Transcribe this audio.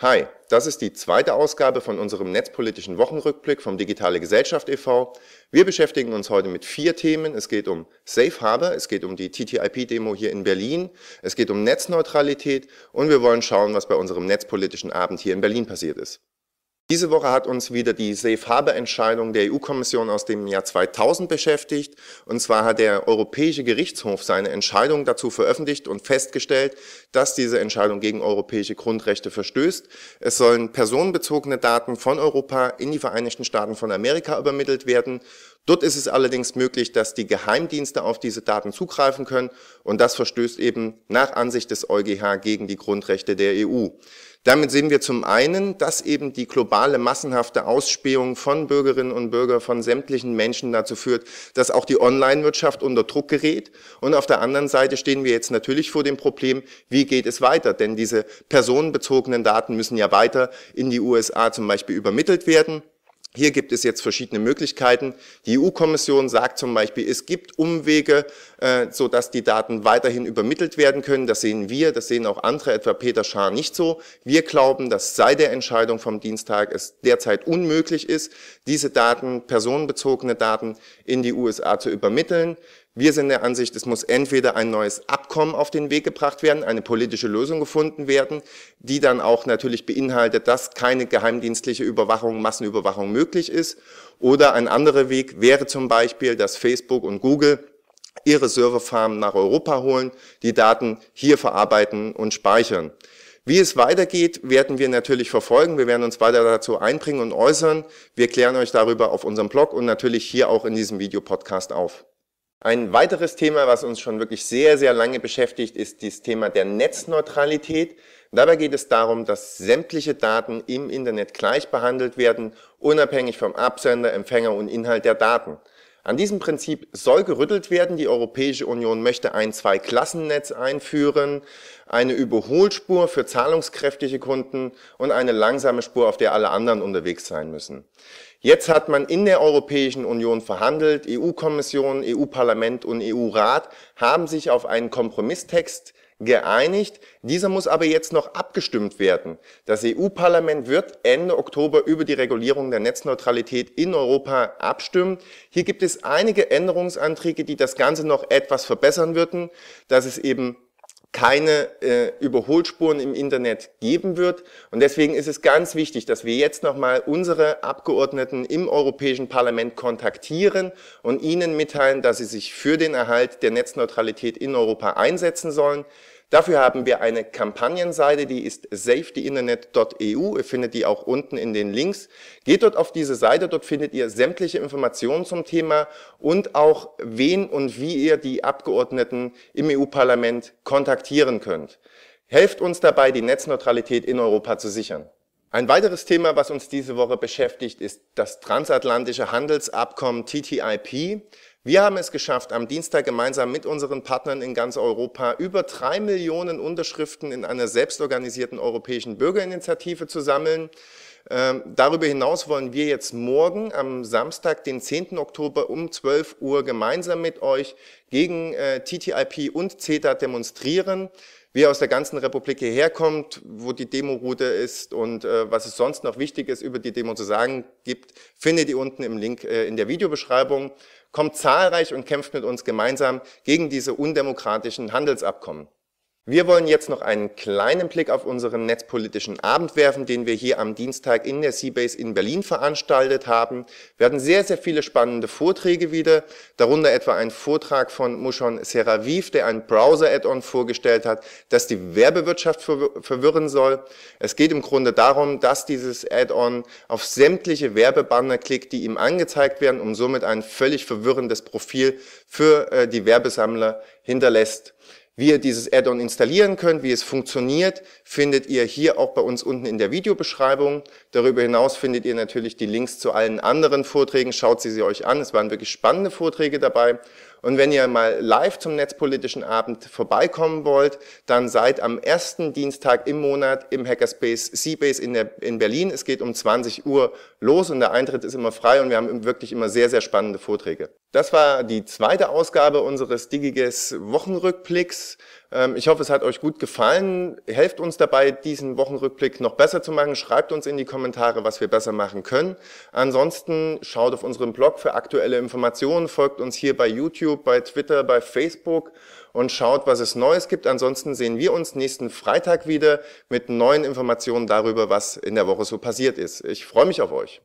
Hi, das ist die zweite Ausgabe von unserem netzpolitischen Wochenrückblick vom Digitale Gesellschaft e.V. Wir beschäftigen uns heute mit vier Themen. Es geht um Safe Harbor, es geht um die TTIP-Demo hier in Berlin, es geht um Netzneutralität und wir wollen schauen, was bei unserem netzpolitischen Abend hier in Berlin passiert ist. Diese Woche hat uns wieder die Safe Harbor Entscheidung der EU-Kommission aus dem Jahr 2000 beschäftigt. Und zwar hat der Europäische Gerichtshof seine Entscheidung dazu veröffentlicht und festgestellt, dass diese Entscheidung gegen europäische Grundrechte verstößt. Es sollen personenbezogene Daten von Europa in die Vereinigten Staaten von Amerika übermittelt werden. Dort ist es allerdings möglich, dass die Geheimdienste auf diese Daten zugreifen können und das verstößt eben nach Ansicht des EuGH gegen die Grundrechte der EU. Damit sehen wir zum einen, dass eben die globale massenhafte Ausspähung von Bürgerinnen und Bürgern, von sämtlichen Menschen dazu führt, dass auch die Online-Wirtschaft unter Druck gerät. Und auf der anderen Seite stehen wir jetzt natürlich vor dem Problem, wie geht es weiter? Denn diese personenbezogenen Daten müssen ja weiter in die USA zum Beispiel übermittelt werden. Hier gibt es jetzt verschiedene Möglichkeiten. Die EU-Kommission sagt zum Beispiel, es gibt Umwege, äh, sodass die Daten weiterhin übermittelt werden können. Das sehen wir, das sehen auch andere, etwa Peter Schaar, nicht so. Wir glauben, dass seit der Entscheidung vom Dienstag es derzeit unmöglich ist, diese Daten, personenbezogene Daten in die USA zu übermitteln. Wir sind der Ansicht, es muss entweder ein neues Abkommen auf den Weg gebracht werden, eine politische Lösung gefunden werden, die dann auch natürlich beinhaltet, dass keine geheimdienstliche Überwachung, Massenüberwachung möglich ist. Oder ein anderer Weg wäre zum Beispiel, dass Facebook und Google ihre Serverfarmen nach Europa holen, die Daten hier verarbeiten und speichern. Wie es weitergeht, werden wir natürlich verfolgen. Wir werden uns weiter dazu einbringen und äußern. Wir klären euch darüber auf unserem Blog und natürlich hier auch in diesem Videopodcast auf. Ein weiteres Thema, was uns schon wirklich sehr, sehr lange beschäftigt, ist das Thema der Netzneutralität. Dabei geht es darum, dass sämtliche Daten im Internet gleich behandelt werden, unabhängig vom Absender, Empfänger und Inhalt der Daten. An diesem Prinzip soll gerüttelt werden. Die Europäische Union möchte ein Zweiklassennetz einführen, eine Überholspur für zahlungskräftige Kunden und eine langsame Spur, auf der alle anderen unterwegs sein müssen. Jetzt hat man in der Europäischen Union verhandelt. EU-Kommission, EU-Parlament und EU-Rat haben sich auf einen Kompromisstext geeinigt. Dieser muss aber jetzt noch abgestimmt werden. Das EU-Parlament wird Ende Oktober über die Regulierung der Netzneutralität in Europa abstimmen. Hier gibt es einige Änderungsanträge, die das Ganze noch etwas verbessern würden, dass es eben keine äh, Überholspuren im Internet geben wird. Und deswegen ist es ganz wichtig, dass wir jetzt nochmal unsere Abgeordneten im Europäischen Parlament kontaktieren und ihnen mitteilen, dass sie sich für den Erhalt der Netzneutralität in Europa einsetzen sollen. Dafür haben wir eine Kampagnenseite, die ist safetyinternet.eu. Ihr findet die auch unten in den Links. Geht dort auf diese Seite, dort findet ihr sämtliche Informationen zum Thema und auch wen und wie ihr die Abgeordneten im EU-Parlament kontaktieren könnt. Helft uns dabei, die Netzneutralität in Europa zu sichern. Ein weiteres Thema, was uns diese Woche beschäftigt, ist das transatlantische Handelsabkommen TTIP. Wir haben es geschafft, am Dienstag gemeinsam mit unseren Partnern in ganz Europa über drei Millionen Unterschriften in einer selbstorganisierten europäischen Bürgerinitiative zu sammeln. Ähm, darüber hinaus wollen wir jetzt morgen am Samstag, den 10. Oktober um 12 Uhr gemeinsam mit euch gegen äh, TTIP und CETA demonstrieren. Wer aus der ganzen Republik hierher kommt, wo die Demo-Route ist und äh, was es sonst noch wichtig ist, über die Demo zu sagen gibt, findet ihr unten im Link äh, in der Videobeschreibung. Kommt zahlreich und kämpft mit uns gemeinsam gegen diese undemokratischen Handelsabkommen. Wir wollen jetzt noch einen kleinen Blick auf unseren netzpolitischen Abend werfen, den wir hier am Dienstag in der Seabase in Berlin veranstaltet haben. Wir hatten sehr, sehr viele spannende Vorträge wieder, darunter etwa ein Vortrag von Mushon Seraviv, der ein Browser-Add-on vorgestellt hat, das die Werbewirtschaft verwirren soll. Es geht im Grunde darum, dass dieses Add-on auf sämtliche Werbebanner klickt, die ihm angezeigt werden, um somit ein völlig verwirrendes Profil für äh, die Werbesammler hinterlässt. Wie ihr dieses Add-on installieren könnt, wie es funktioniert, findet ihr hier auch bei uns unten in der Videobeschreibung. Darüber hinaus findet ihr natürlich die Links zu allen anderen Vorträgen. Schaut sie, sie euch an. Es waren wirklich spannende Vorträge dabei. Und wenn ihr mal live zum Netzpolitischen Abend vorbeikommen wollt, dann seid am ersten Dienstag im Monat im Hackerspace Seabase in, der, in Berlin. Es geht um 20 Uhr los und der Eintritt ist immer frei und wir haben wirklich immer sehr, sehr spannende Vorträge. Das war die zweite Ausgabe unseres DigiGes Wochenrückblicks. Ähm, ich hoffe, es hat euch gut gefallen. Helft uns dabei, diesen Wochenrückblick noch besser zu machen. Schreibt uns in die Kommentare, was wir besser machen können. Ansonsten schaut auf unserem Blog für aktuelle Informationen, folgt uns hier bei YouTube, bei Twitter, bei Facebook und schaut, was es Neues gibt. Ansonsten sehen wir uns nächsten Freitag wieder mit neuen Informationen darüber, was in der Woche so passiert ist. Ich freue mich auf euch.